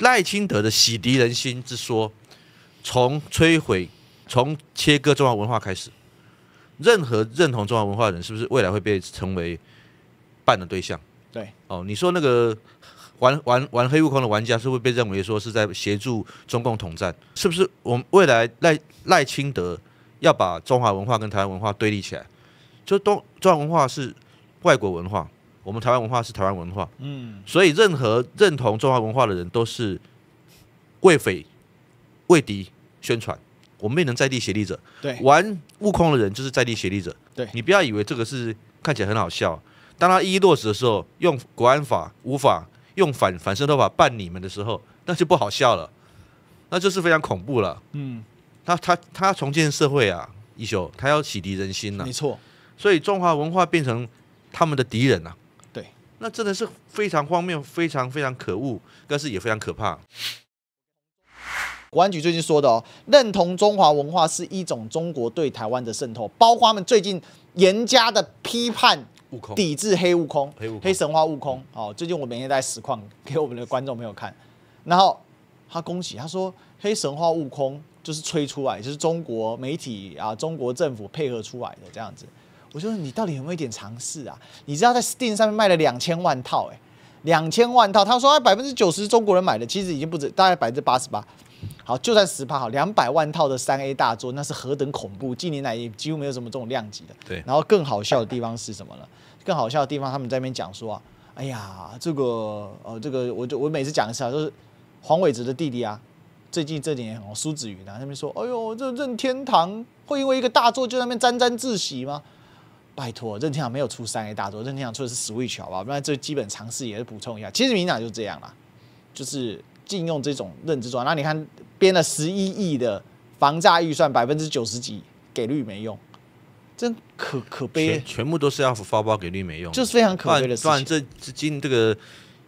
赖清德的洗涤人心之说，从摧毁、从切割中华文化开始。任何认同中华文化的人，是不是未来会被成为办的对象？对。哦，你说那个玩玩玩黑悟空的玩家，是不是被认为说是在协助中共统战？是不是？我们未来赖赖清德要把中华文化跟台湾文化对立起来，就东中华文化是外国文化。我们台湾文化是台湾文化，嗯，所以任何认同中华文化的人都是为匪、为敌宣传。我们也能在地协力者，对，玩悟空的人就是在地协力者，对。你不要以为这个是看起来很好笑，当他一一落实的时候，用国安法、无法，用反反渗透法办你们的时候，那就不好笑了，那就是非常恐怖了。嗯，他他他重建社会啊，一休，他要洗涤人心啊，没错。所以中华文化变成他们的敌人啊。那真的是非常荒谬，非常非常可恶，但是也非常可怕。国安局最近说的哦，认同中华文化是一种中国对台湾的渗透。包括他们最近严加的批判，抵制黑悟空，黑悟黑神话悟空。哦，最近我每天在实况给我们的观众朋友看，然后他恭喜他说黑神话悟空就是吹出来，就是中国媒体啊，中国政府配合出来的这样子。我说你到底有没有一点尝试啊？你知道在 Steam 上面卖了两千万套，哎，两千万套，他说百分之九十中国人买的，其实已经不止，大概百分之八十八。好，就算十八好，两百万套的三 A 大作，那是何等恐怖！近年来几乎没有什么这种量级的。对。然后更好笑的地方是什么呢？更好笑的地方，他们在那边讲说啊，哎呀，这个呃，这个我就我每次讲一次啊，就是黄伟哲的弟弟啊，最近这几年哦，苏子瑜啊，他们说，哎呦，这任天堂会因为一个大作就在那边沾沾自喜吗？拜托，任天堂没有出三 A 大作，任天堂出的是 Switch，好不好？那这基本常识也是补充一下。其实民党就这样啦，就是禁用这种认知状。那你看，编了十一亿的房价预算，百分之九十几给绿没用，真可可悲。全部都是要发包给绿没用，就是非常可悲的事情。然，这资金这个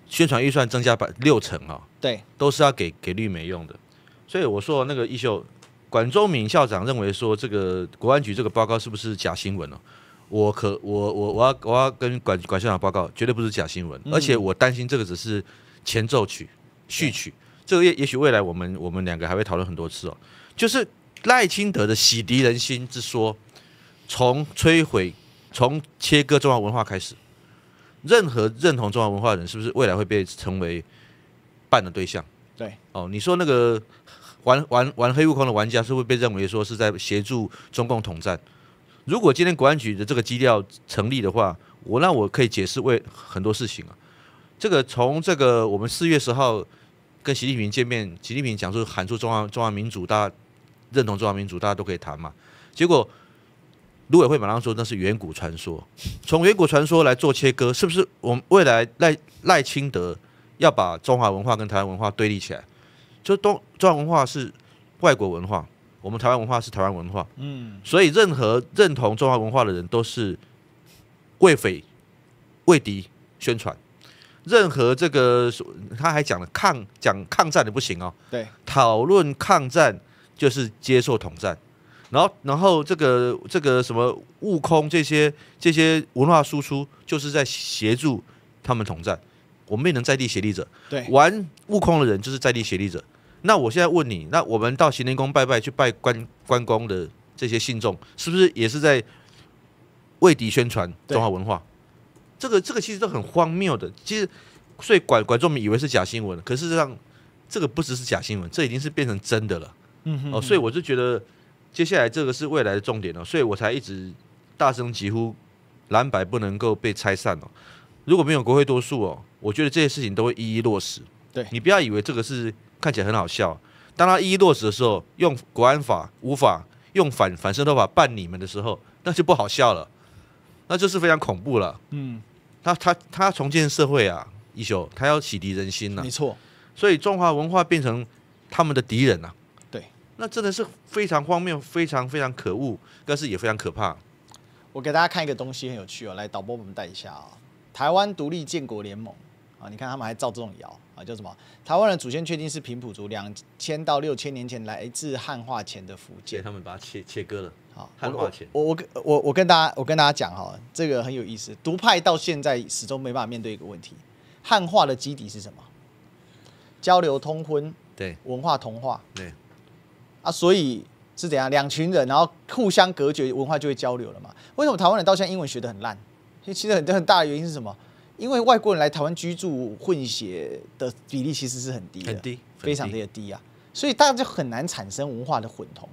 宣传预算增加百六成啊，对，都是要给给绿没用的。所以我说那个一秀，管中敏校长认为说这个国安局这个报告是不是假新闻哦？我可我我我要我要跟管管校长报告，绝对不是假新闻，而且我担心这个只是前奏曲、序曲。这个也也许未来我们我们两个还会讨论很多次哦。就是赖清德的“洗涤人心”之说，从摧毁、从切割中华文化开始。任何认同中华文化的人，是不是未来会被成为办的对象？对。哦，你说那个玩玩玩黑悟空的玩家，是会被认为说是在协助中共统战？如果今天国安局的这个基调成立的话，我那我可以解释为很多事情啊。这个从这个我们四月十号跟习近平见面，习近平讲出喊出中华中华民族，大家认同中华民族，大家都可以谈嘛。结果卢委会马上说那是远古传说，从远古传说来做切割，是不是？我们未来赖赖清德要把中华文化跟台湾文化对立起来，就东中华文化是外国文化。我们台湾文化是台湾文化，嗯，所以任何认同中华文化的人都是为匪为敌宣传。任何这个他还讲了抗讲抗战的不行哦，对，讨论抗战就是接受统战。然后然后这个这个什么悟空这些这些文化输出，就是在协助他们统战。我们也能在地协力者，对，玩悟空的人就是在地协力者。那我现在问你，那我们到行天宫拜拜去拜关关公的这些信众，是不是也是在为敌宣传中华文化？这个这个其实都很荒谬的。其实，所以管管仲明以为是假新闻，可事实上这个不只是假新闻，这已经是变成真的了。嗯哼。哦，所以我就觉得接下来这个是未来的重点了，所以我才一直大声疾呼蓝白不能够被拆散。如果没有国会多数哦，我觉得这些事情都会一一落实。对，你不要以为这个是。看起来很好笑，当他一一落实的时候，用国安法、无法，用反反渗透法办你们的时候，那就不好笑了。那就是非常恐怖了。嗯，他他他重建社会啊，一休，他要洗涤人心啊，没错，所以中华文化变成他们的敌人了。对，那真的是非常荒谬，非常非常可恶，但是也非常可怕。我给大家看一个东西，很有趣哦。来，导播，我们带一下啊，台湾独立建国联盟。啊！你看他们还造这种谣啊，叫什么？台湾的祖先确定是平埔族，两千到六千年前来自汉化前的福建。他们把它切切割了好，汉化前，我我我我跟大家我跟大家讲哈，这个很有意思。独派到现在始终没办法面对一个问题：汉化的基底是什么？交流通婚，对，文化同化，对。啊，所以是怎样？两群人然后互相隔绝，文化就会交流了嘛？为什么台湾人到现在英文学的很烂？其实很很大的原因是什么？因为外国人来台湾居住，混血的比例其实是很低的，非常的低啊，所以大家就很难产生文化的混同，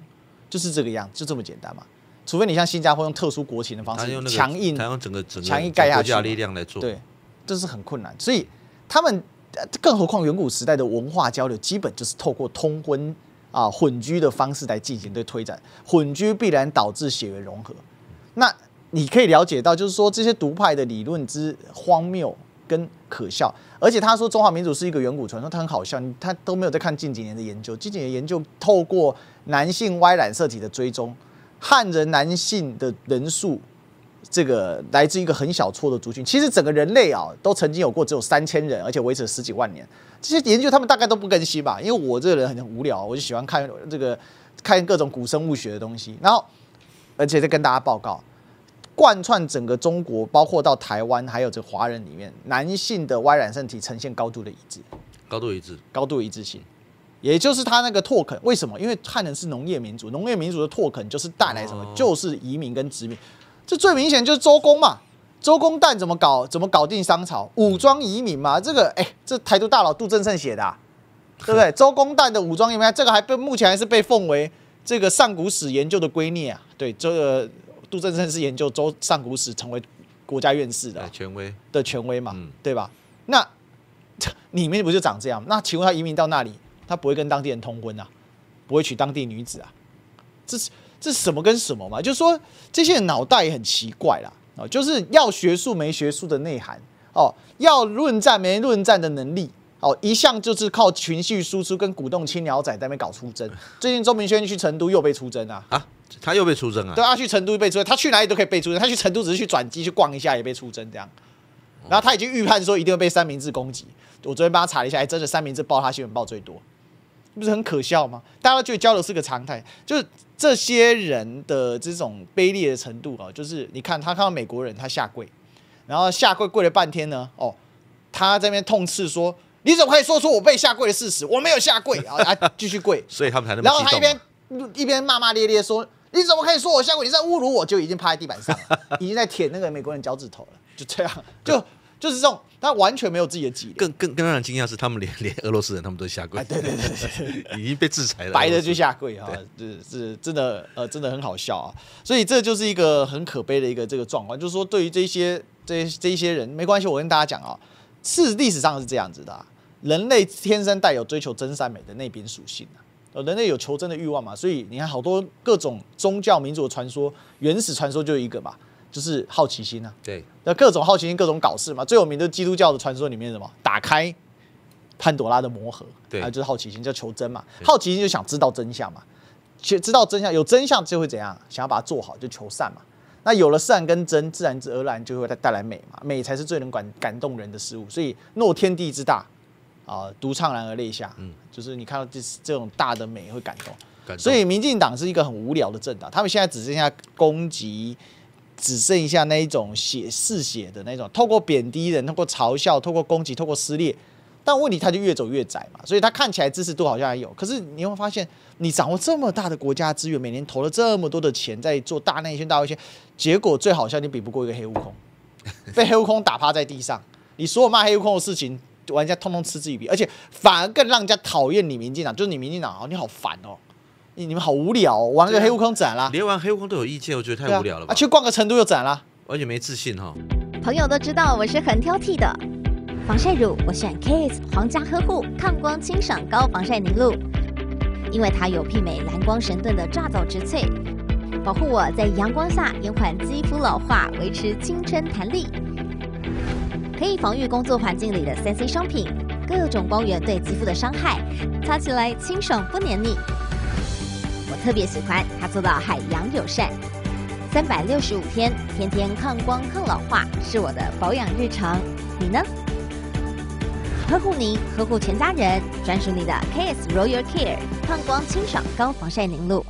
就是这个样，就这么简单嘛。除非你像新加坡用特殊国情的方式，强硬，他用整个整个强硬盖下去力量来做，对，这是很困难。所以他们，更何况远古时代的文化交流，基本就是透过通婚啊、混居的方式来进行的推展，混居必然导致血缘融合，那。你可以了解到，就是说这些独派的理论之荒谬跟可笑，而且他说中华民族是一个远古传说，他很好笑。他都没有在看近几年的研究，近几年研究透过男性 Y 染色体的追踪，汉人男性的人数，这个来自一个很小撮的族群。其实整个人类啊，都曾经有过只有三千人，而且维持了十几万年。这些研究他们大概都不更新吧？因为我这个人很无聊，我就喜欢看这个看各种古生物学的东西，然后而且在跟大家报告。贯穿整个中国，包括到台湾，还有这华人里面，男性的 Y 染色体呈现高度的一致，高度一致，高度一致性，也就是他那个拓垦，为什么？因为汉人是农业民族，农业民族的拓垦就是带来什么？就是移民跟殖民，这最明显就是周公嘛，周公旦怎么搞？怎么搞定商朝？武装移民嘛，这个哎，这台独大佬杜正胜写的，对不对？周公旦的武装移民，这个还被目前还是被奉为这个上古史研究的圭臬啊，对这。个杜正胜是研究周上古史，成为国家院士的权威的权威嘛，对吧？那 你面不就长这样？那请问他移民到那里，他不会跟当地人通婚啊？不会娶当地女子啊？这是这什么跟什么嘛？就是说这些人脑袋也很奇怪啦哦，就是要学术没学术的内涵哦，要论战没论战的能力哦，一向就是靠群序输出跟鼓动青鸟仔在那边搞出征。最近周明轩去成都又被出征啊啊！他又被出征啊！对啊，去成都被出，征，他去哪里都可以被出征。他去成都只是去转机去逛一下，也被出征这样。然后他已经预判说一定会被三明治攻击。我昨天帮他查了一下，哎，真的三明治报他新闻报最多，不是很可笑吗？大家觉得交流是个常态，就是这些人的这种卑劣的程度啊，就是你看他看到美国人他下跪，然后下跪跪了半天呢，哦，他这边痛斥说：“你怎么可以说出我被下跪的事实？我没有下跪啊！”啊，继续跪，所以他们才那么。然后他一边一边骂骂咧咧说。你怎么可以说我下跪？你在侮辱我，就已经趴在地板上，已经在舔那个美国人脚趾头了。就这样，就就是这种，他完全没有自己的脊梁。更更更让人惊讶是，他们连 连俄罗斯人他们都下跪。对对对对，已经被制裁了，白的就下跪啊，是是真的呃，真的很好笑啊。所以这就是一个很可悲的一个这个状况，就是说对于这些这这些人没关系，我跟大家讲啊，是历史上是这样子的，人类天生带有追求真善美的那边属性呃，人类有求真的欲望嘛，所以你看好多各种宗教、民族的传说，原始传说就一个嘛，就是好奇心啊。对，那各种好奇心，各种搞事嘛。最有名的基督教的传说里面什么，打开潘朵拉的魔盒，对，有就是好奇心叫求真嘛。好奇心就想知道真相嘛，去知道真相，有真相就会怎样？想要把它做好，就求善嘛。那有了善跟真，自然而然就会带带来美嘛。美才是最能感感动人的事物，所以诺天地之大。啊，独唱然而泪下。嗯，就是你看到这这种大的美会感动。所以民进党是一个很无聊的政党，他们现在只剩下攻击，只剩下那一种血嗜血的那种，透过贬低人，透过嘲笑，透过攻击，透过撕裂。但问题他就越走越窄嘛，所以他看起来支持度好像还有，可是你会发现，你掌握这么大的国家资源，每年投了这么多的钱在做大内宣、大外宣，结果最好笑，你比不过一个黑悟空，被黑悟空打趴在地上，你所有骂黑悟空的事情。玩家通通嗤之以鼻，而且反而更让人家讨厌你民进党，就是你民进党哦，你好烦哦，你们好无聊，玩个黑悟空斩了，连玩黑悟空都有意见，我觉得太无聊了吧？啊，去逛个成都又斩了，完全没自信哈。朋友都知道我是很挑剔的，防晒乳我选 Kiss 皇家呵护抗光清爽高防晒凝露，因为它有媲美蓝光神盾的抓枣植萃，保护我在阳光下延缓肌肤老化，维持青春弹力。可以防御工作环境里的三 C 商品，各种光源对肌肤的伤害，擦起来清爽不黏腻。我特别喜欢它做到海洋友善，三百六十五天天天抗光抗老化，是我的保养日常。你呢？呵护您，呵护全家人，专属你的 K S Royal Care 抗光清爽高防晒凝露。